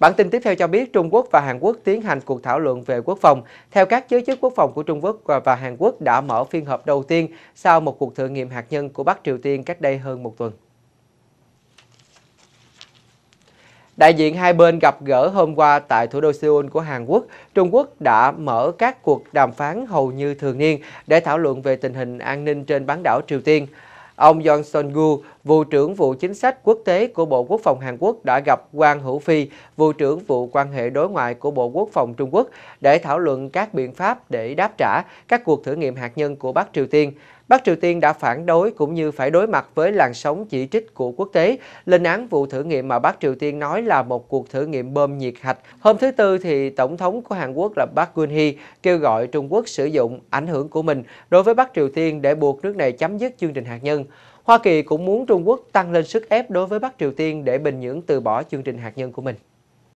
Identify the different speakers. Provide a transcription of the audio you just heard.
Speaker 1: Bản tin tiếp theo cho biết Trung Quốc và Hàn Quốc tiến hành cuộc thảo luận về quốc phòng. Theo các giới chức quốc phòng của Trung Quốc và Hàn Quốc đã mở phiên họp đầu tiên sau một cuộc thử nghiệm hạt nhân của Bắc Triều Tiên cách đây hơn một tuần. Đại diện hai bên gặp gỡ hôm qua tại thủ đô Seoul của Hàn Quốc, Trung Quốc đã mở các cuộc đàm phán hầu như thường niên để thảo luận về tình hình an ninh trên bán đảo Triều Tiên. Ông Yon Son-gu, Vụ trưởng vụ chính sách quốc tế của Bộ Quốc phòng Hàn Quốc đã gặp Quang Hữu Phi, vụ trưởng vụ quan hệ đối ngoại của Bộ Quốc phòng Trung Quốc để thảo luận các biện pháp để đáp trả các cuộc thử nghiệm hạt nhân của Bắc Triều Tiên. Bắc Triều Tiên đã phản đối cũng như phải đối mặt với làn sóng chỉ trích của quốc tế, lên án vụ thử nghiệm mà Bắc Triều Tiên nói là một cuộc thử nghiệm bơm nhiệt hạch. Hôm thứ Tư thì Tổng thống của Hàn Quốc là Park Geun-hye kêu gọi Trung Quốc sử dụng ảnh hưởng của mình đối với Bắc Triều Tiên để buộc nước này chấm dứt chương trình hạt nhân. Hoa Kỳ cũng muốn Trung Quốc tăng lên sức ép đối với Bắc Triều Tiên để Bình Nhưỡng từ bỏ chương trình hạt nhân của mình.